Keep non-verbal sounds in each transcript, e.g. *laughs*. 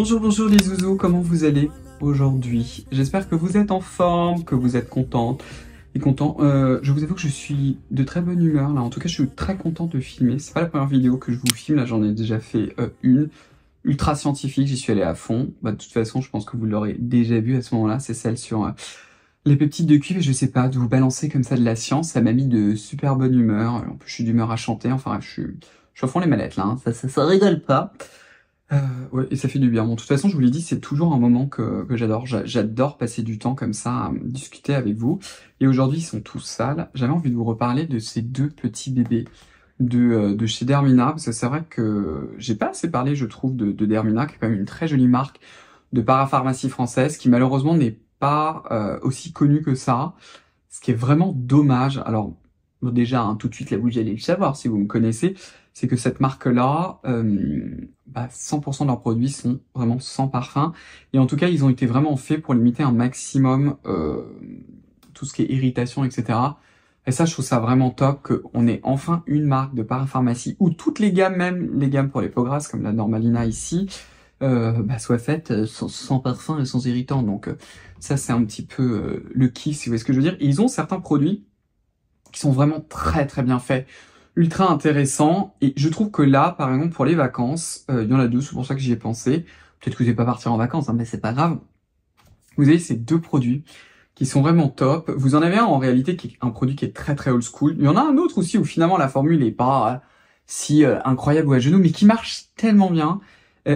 Bonjour, bonjour les zouzous, comment vous allez aujourd'hui J'espère que vous êtes en forme, que vous êtes contente et content. Euh, je vous avoue que je suis de très bonne humeur là, en tout cas je suis très content de filmer. C'est pas la première vidéo que je vous filme, là j'en ai déjà fait euh, une. Ultra scientifique, j'y suis allé à fond. Bah, de toute façon, je pense que vous l'aurez déjà vu à ce moment-là, c'est celle sur... Euh, les petites de cuivre, je sais pas, de vous balancer comme ça de la science, ça m'a mis de super bonne humeur. En plus, je suis d'humeur à chanter, enfin, je suis, je au fond les mallettes, là, hein. ça, ça, ça rigole pas. Euh, ouais, et ça fait du bien. Bon, de toute façon, je vous l'ai dit, c'est toujours un moment que, j'adore. J'adore passer du temps comme ça à discuter avec vous. Et aujourd'hui, ils sont tous sales. J'avais envie de vous reparler de ces deux petits bébés de, euh, de chez Dermina. Parce que c'est vrai que j'ai pas assez parlé, je trouve, de, Dermina, qui est quand même une très jolie marque de parapharmacie française, qui malheureusement n'est pas euh, aussi connue que ça. Ce qui est vraiment dommage. Alors, déjà, hein, tout de suite, là, vous allez le savoir si vous me connaissez. C'est que cette marque-là... Euh, 100% bah, de leurs produits sont vraiment sans parfum. Et en tout cas, ils ont été vraiment faits pour limiter un maximum euh, tout ce qui est irritation, etc. Et ça, je trouve ça vraiment top qu'on ait enfin une marque de parapharmacie où toutes les gammes, même les gammes pour les peaux grasses, comme la Normalina ici, euh, bah, soient faites euh, sans, parfum et sans irritant. Donc euh, ça, c'est un petit peu le qui, si vous voyez ce que je veux dire. ils ont certains produits qui sont vraiment très très bien faits ultra intéressant. Et je trouve que là, par exemple, pour les vacances, euh, il y en a deux, c'est pour ça que j'y ai pensé. Peut-être que vous n'allez pas partir en vacances, hein, mais c'est pas grave. Vous avez ces deux produits qui sont vraiment top. Vous en avez un en réalité qui est un produit qui est très très old school. Il y en a un autre aussi où finalement la formule n'est pas euh, si euh, incroyable ou à genoux, mais qui marche tellement bien.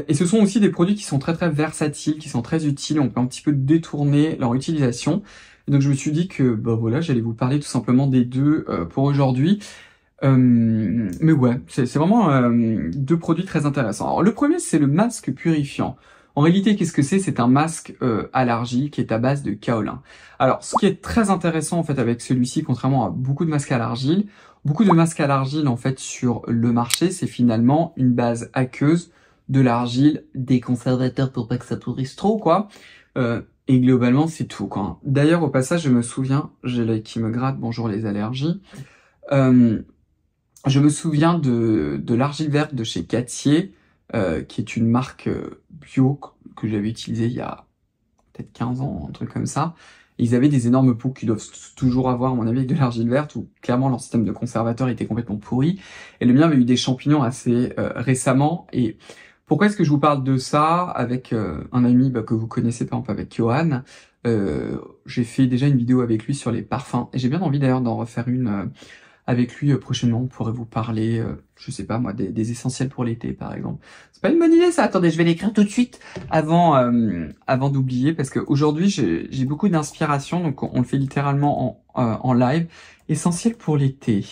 Et ce sont aussi des produits qui sont très très versatiles, qui sont très utiles, on peut un petit peu détourner leur utilisation. donc je me suis dit que bah voilà, j'allais vous parler tout simplement des deux pour aujourd'hui. Euh, mais ouais, c'est vraiment euh, deux produits très intéressants. Alors, le premier, c'est le masque purifiant. En réalité, qu'est-ce que c'est C'est un masque euh, allergie qui est à base de kaolin. Alors, ce qui est très intéressant en fait avec celui-ci, contrairement à beaucoup de masques à l'argile, beaucoup de masques à l'argile en fait sur le marché, c'est finalement une base aqueuse de l'argile, des conservateurs pour pas que ça pourrisse trop, quoi. Euh, et globalement, c'est tout, quoi. D'ailleurs, au passage, je me souviens, j'ai l'œil qui me gratte, bonjour les allergies. Euh, je me souviens de, de l'argile verte de chez Gatier, euh, qui est une marque euh, bio que j'avais utilisée il y a peut-être 15 ans, un truc comme ça. ils avaient des énormes pots qui doivent toujours avoir, à mon avis, avec de l'argile verte, où clairement leur système de conservateur était complètement pourri. Et le mien avait eu des champignons assez euh, récemment. Et pourquoi est-ce que je vous parle de ça avec un ami bah, que vous connaissez, par exemple, avec Johan J'ai fait déjà une vidéo avec lui sur les parfums. Et j'ai bien envie d'ailleurs d'en refaire une avec lui euh, prochainement, on pourrait vous parler, euh, je sais pas moi, des, essentiels pour l'été par exemple. C'est pas une bonne idée ça. Attendez, je vais l'écrire tout de suite avant euh, avant d'oublier parce qu'aujourd'hui j'ai beaucoup d'inspiration, donc on, le fait littéralement en, en live. Essentiels pour l'été.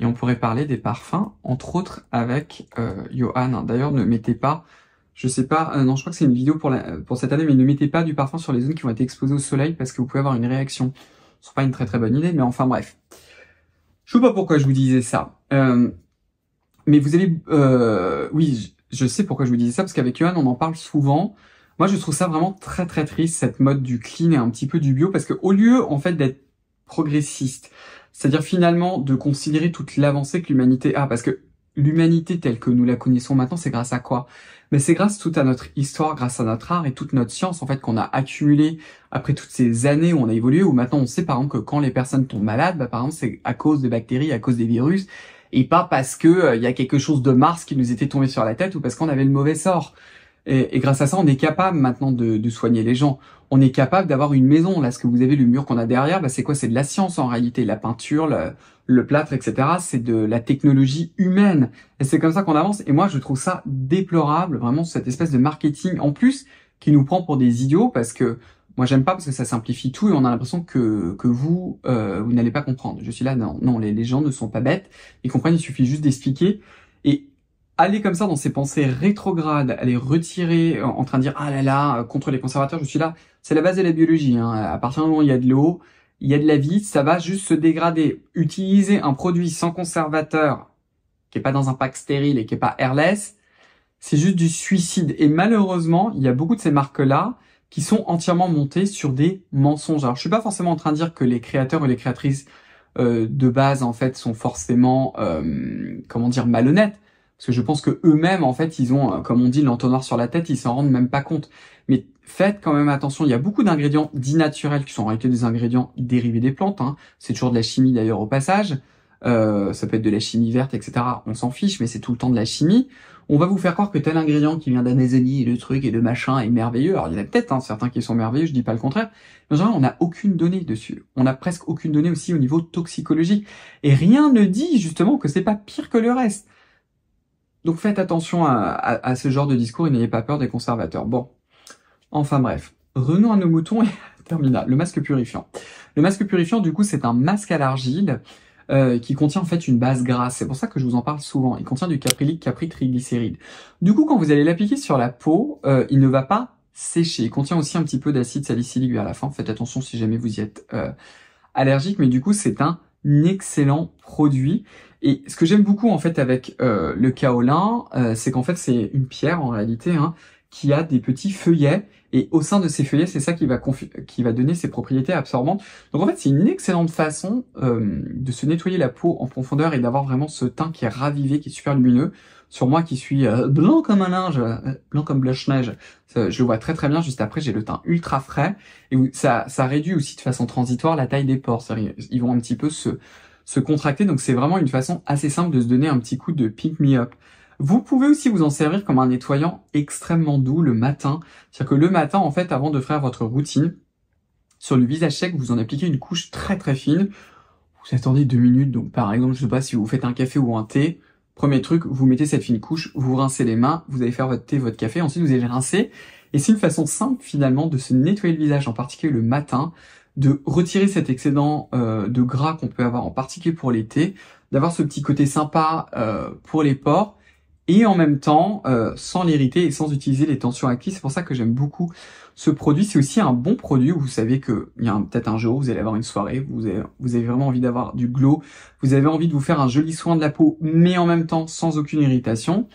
Et on pourrait parler des parfums, entre autres avec euh, Johan. D'ailleurs, ne mettez pas, je sais pas, non, je crois que c'est une vidéo pour, la, pour cette année, mais ne mettez pas du parfum sur les zones qui vont être exposées au soleil parce que vous pouvez avoir une réaction. C'est pas une très très bonne idée, mais enfin bref. Je sais pas pourquoi je vous disais ça. Euh, mais vous avez... Euh, oui, je sais pourquoi je vous disais ça, parce qu'avec Johan, on en parle souvent. Moi, je trouve ça vraiment très très triste, cette mode du clean et un petit peu du bio, parce que au lieu, en fait, d'être progressiste, c'est-à-dire finalement de considérer toute l'avancée que l'humanité a, parce que l'humanité telle que nous la connaissons maintenant, c'est grâce à quoi Mais ben, c'est grâce tout à notre histoire, grâce à notre art et toute notre science en fait qu'on a accumulé après toutes ces années où on a évolué, où maintenant on sait par exemple que quand les personnes tombent malades, bah, par exemple c'est à cause des bactéries, à cause des virus, et pas parce qu'il euh, y a quelque chose de Mars qui nous était tombé sur la tête ou parce qu'on avait le mauvais sort. Et, et, grâce à ça, on est capable maintenant de, de soigner les gens. On est capable d'avoir une maison. Là, ce que vous avez, le mur qu'on a derrière, bah, c'est quoi C'est de la science en réalité. La peinture, le, le plâtre, etc. C'est de la technologie humaine. Et c'est comme ça qu'on avance. Et moi, je trouve ça déplorable, vraiment, cette espèce de marketing en plus qui nous prend pour des idiots parce que moi, j'aime pas parce que ça simplifie tout et on a l'impression que, que vous, euh, vous n'allez pas comprendre. Je suis là, non, non les, les gens ne sont pas bêtes. Ils comprennent, il suffit juste d'expliquer. Et aller comme ça dans ses pensées rétrogrades, aller retirer euh, en train de dire ah là là euh, contre les conservateurs, je suis là. C'est la base de la biologie. Hein. À partir du moment où il y a de l'eau, il y a de la vie, ça va juste se dégrader. Utiliser un produit sans conservateur, qui est pas dans un pack stérile et qui est pas airless, c'est juste du suicide. Et malheureusement, il y a beaucoup de ces marques-là qui sont entièrement montées sur des mensonges. Alors, je suis pas forcément en train de dire que les créateurs ou les créatrices euh, de base en fait sont forcément comment dire malhonnêtes parce que je pense que eux-mêmes, en fait, ils ont, euh, comme on dit, l'entonnoir sur la tête, ils s'en rendent même pas compte. Mais faites quand même attention, il y a beaucoup d'ingrédients dits naturels qui sont en réalité des ingrédients dérivés des plantes. Hein. C'est toujours de la chimie d'ailleurs au passage. Euh, ça peut être de la chimie verte, etc. On s'en fiche, mais c'est tout le temps de la chimie. On va vous faire croire que tel ingrédient qui vient d'Amazonie et de truc et de machin est merveilleux. Alors il y en a peut-être hein, certains qui sont merveilleux, je dis pas le contraire. Mais en général, on n'a aucune donnée dessus. On n'a presque aucune donnée aussi au niveau toxicologique. Et rien ne dit justement que c'est pas pire que le reste. Donc faites attention à, ce genre de discours et n'ayez pas peur des conservateurs. Bon, enfin bref, renons à nos moutons et termina. Le masque purifiant. Le masque purifiant, du coup, c'est un masque à l'argile euh, qui contient en fait une base grasse. C'est pour ça que je vous en parle souvent. Il contient du caprylique, capri triglycéride. Du coup, quand vous allez l'appliquer sur la peau, euh, il ne va pas sécher. Il contient aussi un petit peu d'acide salicylique à la fin. Faites attention si jamais vous y êtes euh, allergique, mais du coup, c'est un excellent produit. Et ce que j'aime beaucoup en fait avec euh, le kaolin, euh, c'est qu'en fait c'est une pierre en réalité, hein, qui a des petits feuillets. Et au sein de ces feuillets, c'est ça qui va, qui va donner ses propriétés absorbantes. Donc en fait, c'est une excellente façon euh, de se nettoyer la peau en profondeur et d'avoir vraiment ce teint qui est ravivé, qui est super lumineux. Sur moi qui suis euh, blanc comme un linge, euh, blanc comme blush-neige, je le vois très très bien. Juste après, j'ai le teint ultra frais. Et ça, ça réduit aussi de façon transitoire la taille des pores. Ils vont un petit peu se, se contracter. Donc c'est vraiment une façon assez simple de se donner un petit coup de pick-me-up. Vous pouvez aussi vous en servir comme un nettoyant extrêmement doux le matin. C'est-à-dire que le matin, en fait, avant de faire votre routine, sur le visage sec, vous en appliquez une couche très très fine. Vous attendez deux minutes, donc par exemple, je ne sais pas si vous faites un café ou un thé. Premier truc, vous mettez cette fine couche, vous rincez les mains, vous allez faire votre thé, votre café, ensuite vous allez rincer. Et c'est une façon simple finalement de se nettoyer le visage, en particulier le matin, de retirer cet excédent euh, de gras qu'on peut avoir, en particulier pour l'été, d'avoir ce petit côté sympa euh, pour les pores et en même temps euh, sans l'irriter et sans utiliser les tensions acquises. C'est pour ça que j'aime beaucoup ce produit. C'est aussi un bon produit vous savez qu'il y a peut-être un jour, vous allez avoir une soirée, vous avez, vraiment envie d'avoir du glow, vous avez envie de vous faire un joli soin de la peau, mais en même temps sans aucune irritation.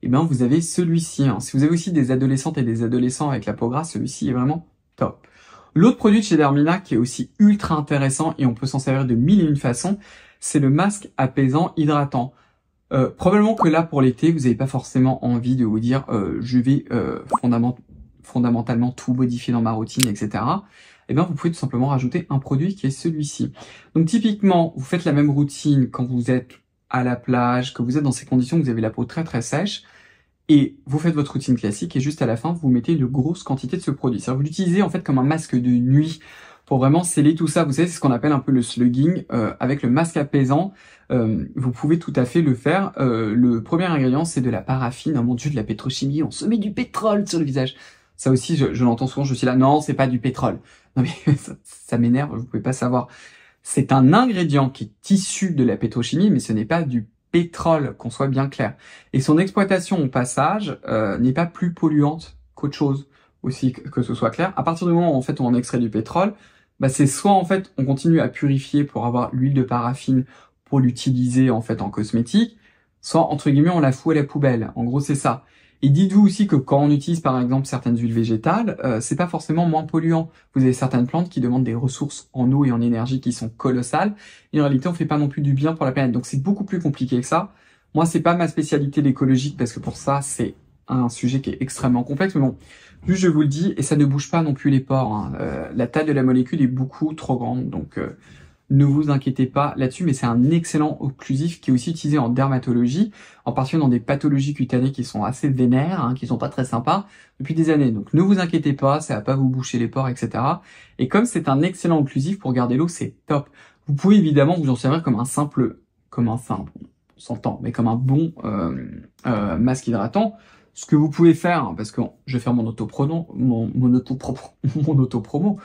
Et eh bien, vous avez celui-ci. Hein. Si vous avez aussi des adolescentes et des adolescents avec la peau grasse, celui-ci est vraiment top. L'autre produit de chez Dermina qui est aussi ultra intéressant et on peut s'en servir de mille et une façons, c'est le masque apaisant hydratant. Euh, probablement que là, pour l'été, vous n'avez pas forcément envie de vous dire euh, je vais euh, fondamentalement tout modifier dans ma routine, etc. Eh bien, vous pouvez tout simplement rajouter un produit qui est celui-ci. Donc, typiquement, vous faites la même routine quand vous êtes à la plage, que vous êtes dans ces conditions, vous avez la peau très très sèche, et vous faites votre routine classique, et juste à la fin, vous mettez une grosse quantité de ce produit. C'est-à-dire, vous l'utilisez en fait comme un masque de nuit pour vraiment sceller tout ça. Vous savez, c'est ce qu'on appelle un peu le slugging. Euh, avec le masque apaisant, euh, vous pouvez tout à fait le faire. Euh, le premier ingrédient, c'est de la paraffine. Oh mon dieu, de la pétrochimie, on se met du pétrole sur le visage. Ça aussi, je, l'entends souvent, je suis là, non, c'est pas du pétrole. *laughs* ça, m'énerve, vous pouvez pas savoir. C'est un ingrédient qui est issu de la pétrochimie, mais ce n'est pas du pétrole, qu'on soit bien clair. Et son exploitation au passage n'est pas plus polluante qu'autre chose aussi que ce soit clair. À partir du moment où en fait on extrait du pétrole, bah c'est soit en fait on continue à purifier pour avoir l'huile de paraffine pour l'utiliser en fait en cosmétique, soit entre guillemets on la fout à la poubelle. En gros c'est ça. Et dites-vous aussi que quand on utilise par exemple certaines huiles végétales, euh, c'est pas forcément moins polluant. Vous avez certaines plantes qui demandent des ressources en eau et en énergie qui sont colossales. Et en réalité, on fait pas non plus du bien pour la planète. Donc c'est beaucoup plus compliqué que ça. Moi, c'est pas ma spécialité l'écologique parce que pour ça, c'est un sujet qui est extrêmement complexe, mais bon, plus je vous le dis, et ça ne bouge pas non plus les pores. Hein. Euh, la taille de la molécule est beaucoup trop grande, donc euh, ne vous inquiétez pas là-dessus, mais c'est un excellent occlusif qui est aussi utilisé en dermatologie, en particulier dans des pathologies cutanées qui sont assez vénères, hein, qui sont pas très sympas, depuis des années. Donc ne vous inquiétez pas, ça va pas vous boucher les pores, etc. Et comme c'est un excellent occlusif pour garder l'eau, c'est top. Vous pouvez évidemment vous en servir comme un simple, comme un simple, on s'entend, mais comme un bon euh, masque hydratant. Ce que vous pouvez faire, hein, parce que je vais faire mon autopronom, mon, mon, auto *laughs* mon autopromo,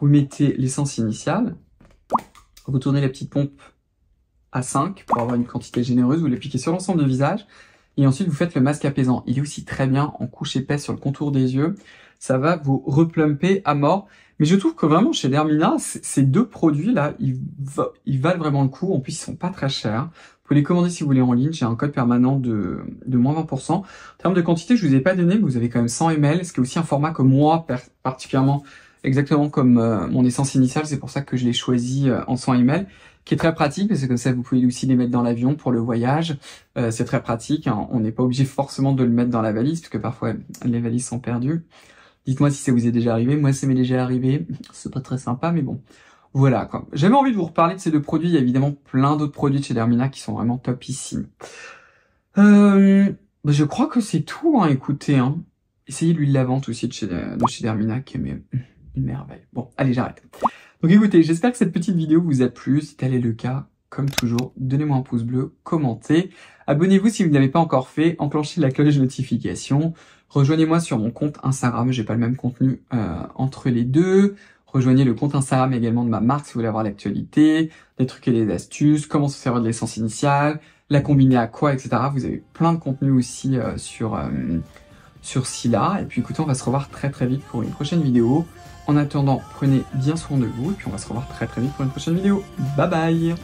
vous mettez l'essence initiale, vous tournez la petite pompe à 5 pour avoir une quantité généreuse, vous l'appliquez sur l'ensemble du visage, et ensuite vous faites le masque apaisant. Il est aussi très bien en couche épaisse sur le contour des yeux, ça va vous replumper à mort. Mais je trouve que vraiment chez Dermina, ces deux produits là, ils, ils valent vraiment le coup, en plus ils sont pas très chers pouvez les commander si vous voulez en ligne. J'ai un code permanent de, de moins 20%. En termes de quantité, je ne vous ai pas donné, mais vous avez quand même 100 ml, ce qui est aussi un format que moi, particulièrement, exactement comme euh, mon essence initiale. C'est pour ça que je l'ai choisi euh, en 100 ml qui est très pratique parce que comme ça vous pouvez aussi les mettre dans l'avion pour le voyage. Euh, c'est très pratique. Hein. On n'est pas obligé forcément de le mettre dans la valise parce que parfois les valises sont perdues. Dites-moi si ça vous est déjà arrivé. Moi, ça m'est déjà arrivé. C'est pas très sympa, mais bon. Voilà, j'avais envie de vous reparler de ces deux produits. Il y a évidemment plein d'autres produits de chez Dermina qui sont vraiment topissimes. Euh, je crois que c'est tout, hein, écoutez. Hein. Essayez l'huile lavante aussi de chez, euh, de chez Dermina, qui est une merveille. Bon, allez, j'arrête. Donc écoutez, j'espère que cette petite vidéo vous a plu. Si tel est le cas, comme toujours, donnez-moi un pouce bleu, commentez, abonnez-vous si vous ne l'avez pas encore fait, enclenchez la cloche de notification, rejoignez-moi sur mon compte Instagram, j'ai pas le même contenu euh, entre les deux, Rejoignez le compte Instagram également de ma marque si vous voulez avoir l'actualité, des trucs et les astuces, comment se servir de l'essence initiale, la combiner à quoi, etc. Vous avez plein de contenu aussi euh, euh, sur, Scylla. Et puis écoutez, on va se revoir très très vite pour une prochaine vidéo. En attendant, prenez bien soin de vous et puis on va se revoir très très vite pour une prochaine vidéo. Bye bye